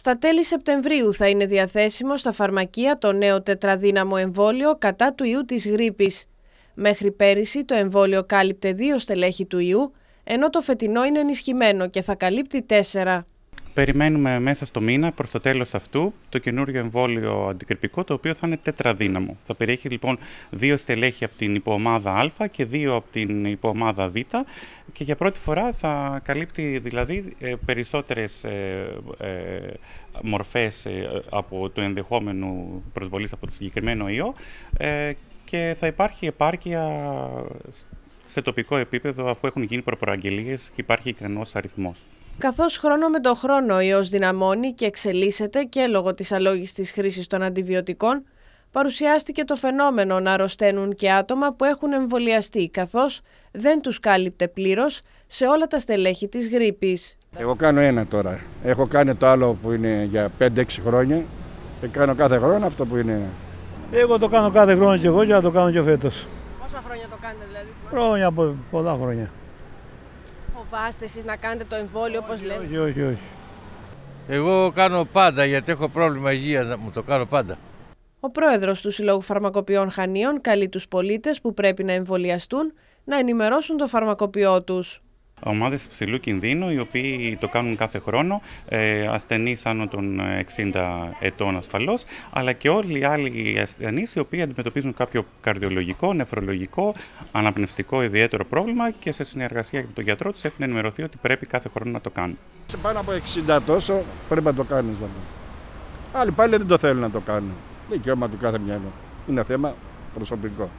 Στα τέλη Σεπτεμβρίου θα είναι διαθέσιμο στα φαρμακεία το νέο τετραδύναμο εμβόλιο κατά του ιού της γρήπης. Μέχρι πέρυσι το εμβόλιο κάλυπτε δύο στελέχη του ιού, ενώ το φετινό είναι ενισχυμένο και θα καλύπτει τέσσερα περιμένουμε μέσα στο μήνα προς το τέλος αυτού το καινούριο εμβόλιο αντικρυπικό το οποίο θα είναι τετραδύναμο. Θα περιέχει λοιπόν δύο στελέχη από την υποομάδα Α και δύο από την υποομάδα Β και για πρώτη φορά θα καλύπτει δηλαδή ε, περισσότερες ε, ε, μορφές από το ενδεχόμενο προσβολής από το συγκεκριμένο ιό και θα υπάρχει επάρκεια σε τοπικό επίπεδο αφού έχουν γίνει προπαραγγελίες και υπάρχει ικανός αριθμός. Καθώς χρόνο με το χρόνο ιό δυναμώνει και εξελίσσεται και λόγω της αλόγιστης χρήσης των αντιβιωτικών, παρουσιάστηκε το φαινόμενο να αρρωσταίνουν και άτομα που έχουν εμβολιαστεί, καθώς δεν τους κάλυπτε πλήρως σε όλα τα στελέχη της γρήπης. Εγώ κάνω ένα τώρα. Έχω κάνει το άλλο που είναι για 5-6 χρόνια και κάνω κάθε χρόνο αυτό που είναι. Εγώ το κάνω κάθε χρόνο και εγώ και να το κάνω και φέτος. Πόσα χρόνια το κάνετε δηλαδή, Χρόνια, πολλά χρόνια φοβάστε εσείς να κάνετε το εμβόλιο όπως λέμε. Όχι, όχι, όχι. Εγώ κάνω πάντα γιατί έχω πρόβλημα υγείας, μου το κάνω πάντα. Ο πρόεδρος του Συλλόγου Φαρμακοποιών Χανίων καλεί τους πολίτες που πρέπει να εμβολιαστούν να ενημερώσουν το φαρμακοποιό τους. Ομάδες υψηλού κινδύνου, οι οποίοι το κάνουν κάθε χρόνο, ε, ασθενείς άνω των 60 ετών ασφαλώς, αλλά και όλοι οι άλλοι ασθενείς οι οποίοι αντιμετωπίζουν κάποιο καρδιολογικό, νεφρολογικό, αναπνευστικό ιδιαίτερο πρόβλημα και σε συνεργασία με τον γιατρό τους έχουν ενημερωθεί ότι πρέπει κάθε χρόνο να το κάνουν. Σε πάνω από 60 τόσο πρέπει να το κάνεις. Άλλοι πάλι δεν το θέλουν να το κάνουν. Δικαίωμα του κάθε μυαλό. Είναι θέμα προσωπικό.